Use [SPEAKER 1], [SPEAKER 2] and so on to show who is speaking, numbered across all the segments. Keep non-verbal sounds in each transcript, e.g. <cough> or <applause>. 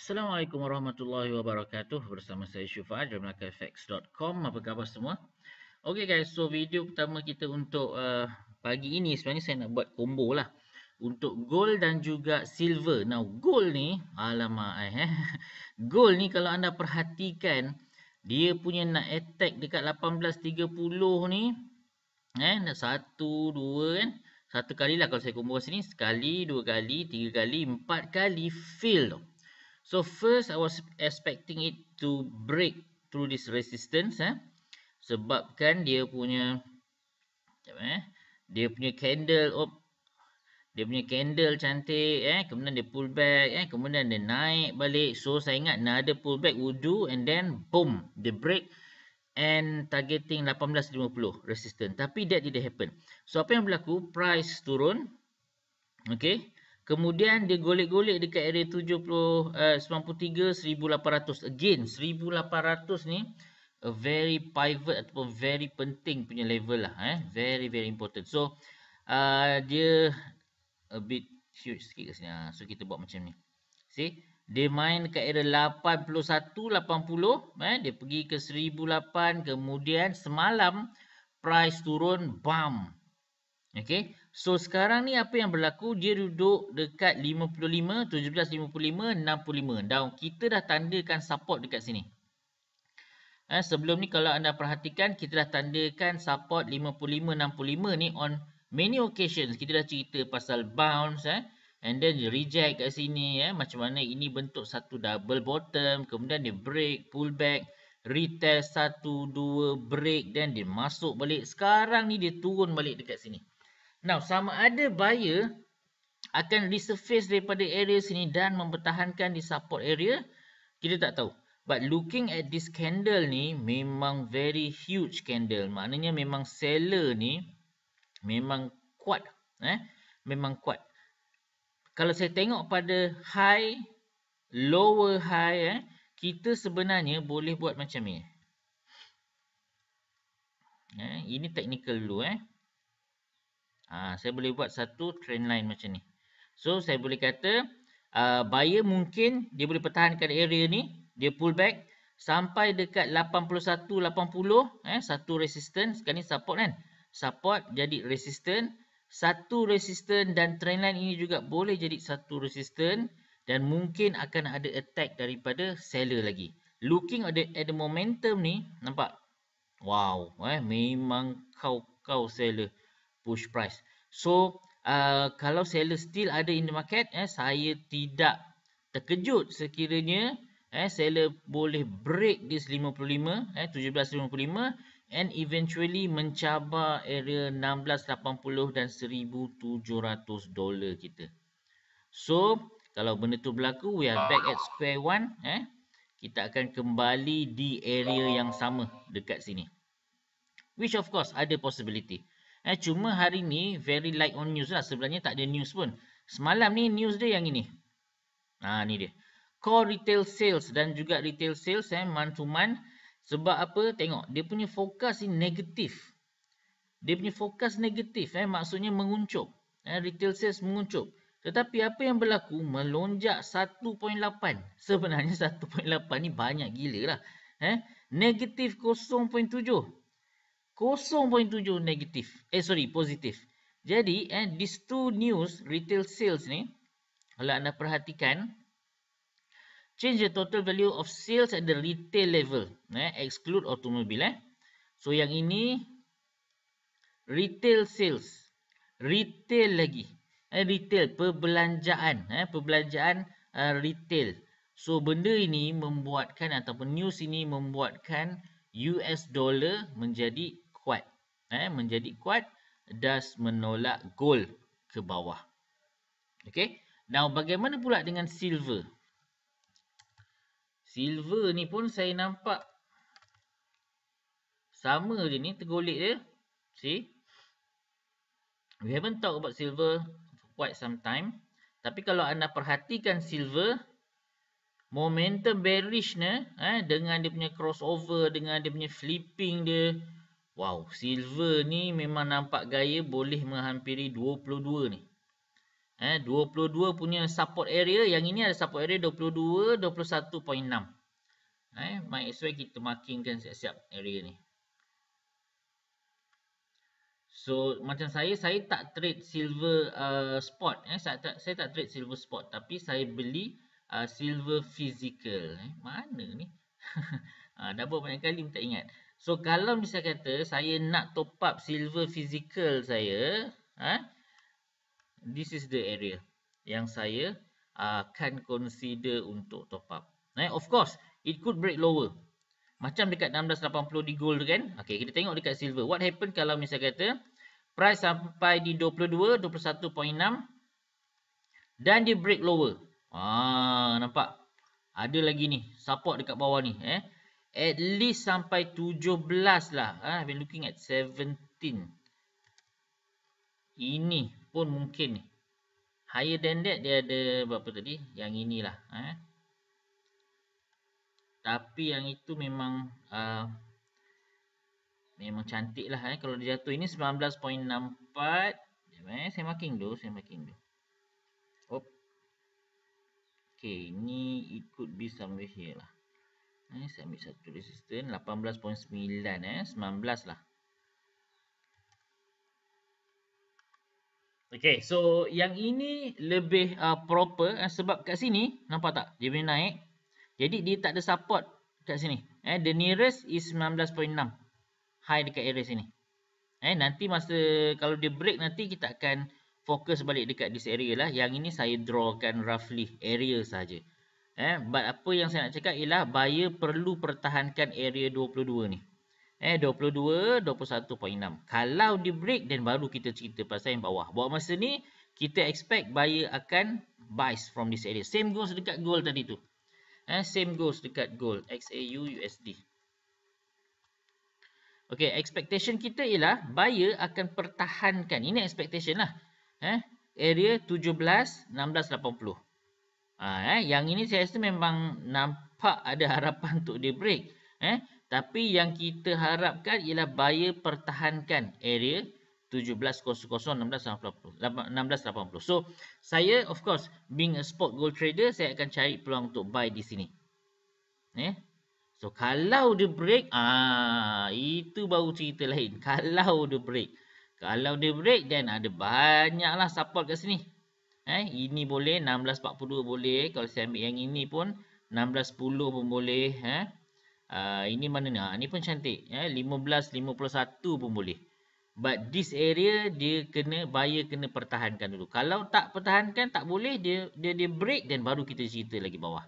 [SPEAKER 1] Assalamualaikum warahmatullahi wabarakatuh bersama saya Syufah jurnalkefx.com apa khabar semua Okay guys so video pertama kita untuk uh, pagi ini sebenarnya saya nak buat combo lah untuk gold dan juga silver now gold ni alamak eh, eh. <laughs> gold ni kalau anda perhatikan dia punya nak attack dekat 18.30 ni eh nak 1 2 kan satu kali lah kalau saya kumpul sini sekali dua kali tiga kali empat kali fail tu So first I was expecting it to break through this resistance eh. Sebabkan dia punya Sekejap eh Dia punya candle op, Dia punya candle cantik eh Kemudian dia pull back eh Kemudian dia naik balik So saya ingat another pull back wudu And then boom Dia break And targeting 18.50 resistance Tapi that didn't happen So apa yang berlaku Price turun Okay Kemudian dia golek-golek dekat area 70 uh, 93 1800 again 1800 ni a very pivot ataupun very penting punya level lah eh very very important. So uh, dia a bit huge sikit kat sini. Ha. So kita buat macam ni. See? Dia main dekat area 81 80 eh dia pergi ke 1800 kemudian semalam price turun bam. Okay. So sekarang ni apa yang berlaku dia duduk dekat 55 17 55 65. Now kita dah tandakan support dekat sini. Eh, sebelum ni kalau anda perhatikan kita dah tandakan support 55 65 ni on many occasions. Kita dah cerita pasal bounce eh and then reject kat sini eh macam mana ini bentuk satu double bottom kemudian dia break, pull back, retest satu dua break dan dia masuk balik. Sekarang ni dia turun balik dekat sini. Now, sama ada buyer akan resurface daripada area sini dan mempertahankan di support area, kita tak tahu. But looking at this candle ni, memang very huge candle. Maknanya memang seller ni memang kuat. Eh? Memang kuat. Kalau saya tengok pada high, lower high, eh, kita sebenarnya boleh buat macam ni. Eh, ini technical dulu. Eh. Ha, saya boleh buat satu trend line macam ni. So, saya boleh kata uh, buyer mungkin dia boleh pertahankan area ni. Dia pull back sampai dekat 81.80. Eh, satu resistance. Sekarang ni support kan? Support jadi resistance. Satu resistance dan trend line ini juga boleh jadi satu resistance. Dan mungkin akan ada attack daripada seller lagi. Looking at the, at the momentum ni, nampak? Wow, eh, memang kau-kau seller push price. So, uh, kalau seller still ada in the market, eh, saya tidak terkejut sekiranya eh, seller boleh break this 55, eh, 17.55 and eventually mencabar area 16.80 dan 1700 dollar kita. So, kalau benda tu berlaku, we are back at square one. Eh. Kita akan kembali di area yang sama dekat sini. Which of course ada possibility. Eh, cuma hari ni very light on news lah. Sebenarnya tak ada news pun. Semalam ni news dia yang ini. Ha, ni dia. Core retail sales dan juga retail sales eh, month to month. Sebab apa? Tengok. Dia punya fokus ni negatif. Dia punya fokus negatif. Eh, maksudnya menguncup. Eh, retail sales menguncup. Tetapi apa yang berlaku? Melonjak 1.8. <laughs> Sebenarnya 1.8 ni banyak gila lah. Eh, negatif 0.7. 0.7 negatif. Eh sorry, positif. Jadi, eh, these two news, retail sales ni, kalau anda perhatikan, change the total value of sales at the retail level. Eh, exclude automobile. Eh. So, yang ini, retail sales. Retail lagi. Eh, retail, perbelanjaan. Eh, perbelanjaan uh, retail. So, benda ini membuatkan, ataupun news ini membuatkan US dollar menjadi kuat. Eh, menjadi kuat das menolak gold ke bawah. Okay, Now bagaimana pula dengan silver? Silver ni pun saya nampak sama je ni tergolek dia. See? We haven't talked about silver quite some time. Tapi kalau anda perhatikan silver momentum bearish ni eh, dengan dia punya crossover dengan dia punya flipping dia Wow, silver ni memang nampak gaya boleh menghampiri 22 ni. Eh, 22 punya support area. Yang ini ada support area 22, 21.6. Eh, might as kita markingkan siap-siap area ni. So, macam saya, saya tak trade silver uh, spot. Eh, saya, tak, saya tak trade silver spot. Tapi saya beli uh, silver physical. Eh, mana ni? ha, <laughs> dah berapa banyak kali tak ingat. So kalau misalnya kata saya nak top up silver physical saya, eh, this is the area yang saya uh, can consider untuk top up. Eh, of course, it could break lower. Macam dekat 1680 di gold kan. Okay, kita tengok dekat silver. What happen kalau misalnya kata price sampai di 22, 21.6 dan dia break lower. Ah, nampak? Ada lagi ni, support dekat bawah ni. Eh. At least sampai 17 lah. Ha, I've been looking at 17. Ini pun mungkin. Higher than that dia ada berapa tadi? Yang inilah. Ha. Tapi yang itu memang uh, memang cantik lah. Eh. Kalau dia jatuh ini 19.64. Eh, saya marking dulu. Saya marking dulu. Okay, ini it could be somewhere here lah. Eh, saya ambil satu resistance 18.9 eh 19 lah. Okay, so yang ini lebih uh, proper eh, sebab kat sini nampak tak dia boleh naik. Jadi dia tak ada support kat sini. Eh the nearest is 19.6 high dekat area sini. Eh nanti masa kalau dia break nanti kita akan fokus balik dekat this area lah. Yang ini saya drawkan roughly area saja. Eh, but apa yang saya nak cakap ialah buyer perlu pertahankan area 22 ni. Eh, 22, 21.6. Kalau di break, then baru kita cerita pasal yang bawah. Buat masa ni, kita expect buyer akan buys from this area. Same goes dekat gold tadi tu. Eh, same goes dekat gold. XAU USD. Okay, expectation kita ialah buyer akan pertahankan. Ini expectation lah. Eh, area 17, 16, 80. Ha, eh, yang ini saya rasa memang nampak ada harapan untuk di break. Eh, tapi yang kita harapkan ialah buyer pertahankan area 1600-1680. So, saya of course being a spot gold trader, saya akan cari peluang untuk buy di sini. Eh, so, kalau dia break, ah itu baru cerita lain. Kalau dia break. Kalau dia break, then ada banyaklah support kat sini. Eh, ini boleh 16.40 boleh kalau saya ambil yang ini pun 1610 pun boleh eh. Uh, ini mana ni? Ah, ini pun cantik eh. 1551 pun boleh. But this area dia kena buyer kena pertahankan dulu. Kalau tak pertahankan tak boleh dia dia dia break dan baru kita cerita lagi bawah.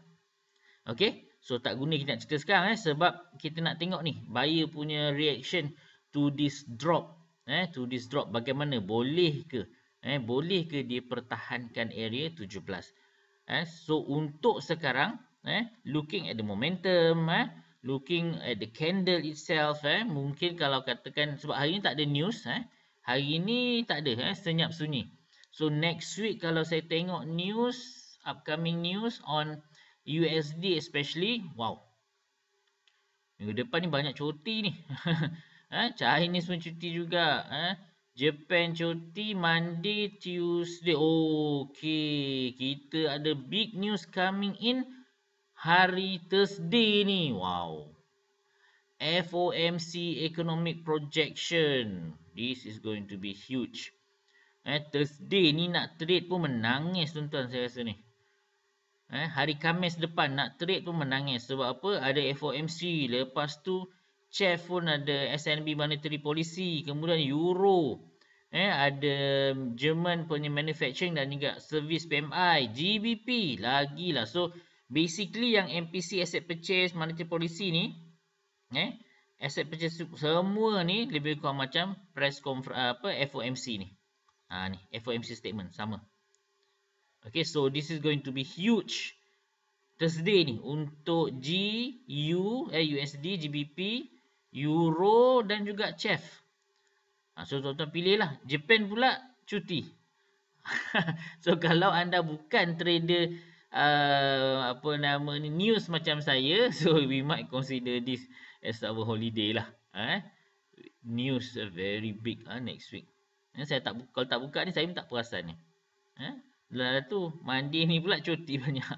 [SPEAKER 1] Okay? So tak guna kita nak cerita sekarang eh sebab kita nak tengok ni buyer punya reaction to this drop eh to this drop bagaimana boleh ke Eh, boleh ke dia pertahankan area 17? Eh, so untuk sekarang, eh, looking at the momentum, eh, looking at the candle itself, eh, mungkin kalau katakan sebab hari ini tak ada news, eh, hari ini tak ada eh, senyap sunyi. So next week kalau saya tengok news, upcoming news on USD especially, wow. Minggu depan ni banyak cuti ni. <laughs> eh, Chinese pun cuti juga. Eh. Japan cuti Monday, Tuesday. Okey, kita ada big news coming in hari Thursday ni. Wow. FOMC economic projection. This is going to be huge. Eh, Thursday ni nak trade pun menangis tuan-tuan saya rasa ni. Eh, hari Kamis depan nak trade pun menangis. Sebab apa? Ada FOMC. Lepas tu, CHEF pun ada SNB Monetary Policy. Kemudian Euro. Eh, ada German punya manufacturing dan juga service PMI. GBP lagi lah. So basically yang MPC Asset Purchase Monetary Policy ni. Eh, asset Purchase semua ni lebih kurang macam press conference, apa FOMC ni. Ha, ni. FOMC Statement sama. Okay so this is going to be huge. Thursday ni untuk G U eh, USD, GBP. Euro dan juga CHEF. Ha, so, tuan-tuan pilihlah. Japan pula cuti. <laughs> so, kalau anda bukan trader uh, apa nama ni, news macam saya. <laughs> So, we might consider this as our holiday lah. Ha, eh? News very big uh, next week. Eh, saya tak Kalau tak buka ni, saya pun tak perasan ni. Eh? Ha? Lalu tu, mandi ni pula cuti <laughs> banyak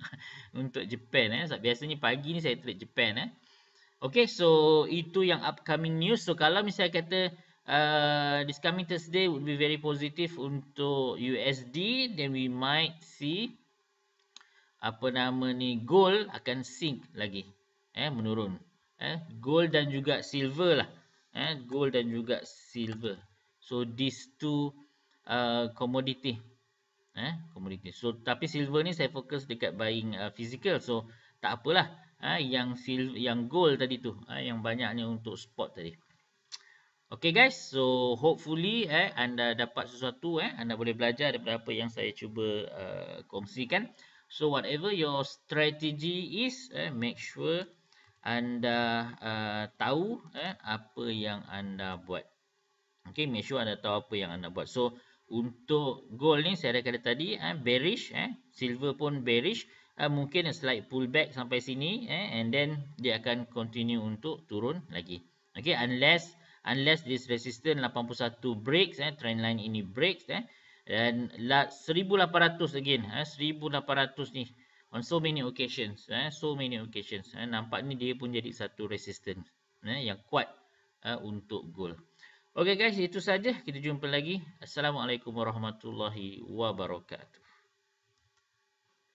[SPEAKER 1] untuk Japan. Eh? So, biasanya pagi ni saya trade Japan. Eh? Okay, so itu yang upcoming news. So kalau misalnya kata uh, this coming Thursday would be very positive untuk USD, then we might see apa nama ni gold akan sink lagi, eh menurun, eh gold dan juga silver lah, eh gold dan juga silver. So these two uh, commodity, eh commodity. So tapi silver ni saya fokus dekat buying uh, physical, so tak apalah. Ah, yang silver, yang gold tadi tu ah, yang banyaknya untuk spot tadi Okay guys so hopefully eh anda dapat sesuatu eh anda boleh belajar daripada apa yang saya cuba uh, kongsikan so whatever your strategy is eh make sure anda uh, tahu eh apa yang anda buat Okay, make sure anda tahu apa yang anda buat so untuk gold ni saya dah kata tadi eh bearish eh silver pun bearish uh, mungkin slight pullback sampai sini eh, and then dia akan continue untuk turun lagi. Okay, unless unless this resistance 81 breaks, eh, trend line ini breaks eh, dan 1800 again, eh, 1800 ni on so many occasions, eh, so many occasions. Eh, nampak ni dia pun jadi satu resistance eh, yang kuat eh, untuk gold. Okay guys, itu saja. Kita jumpa lagi. Assalamualaikum warahmatullahi wabarakatuh.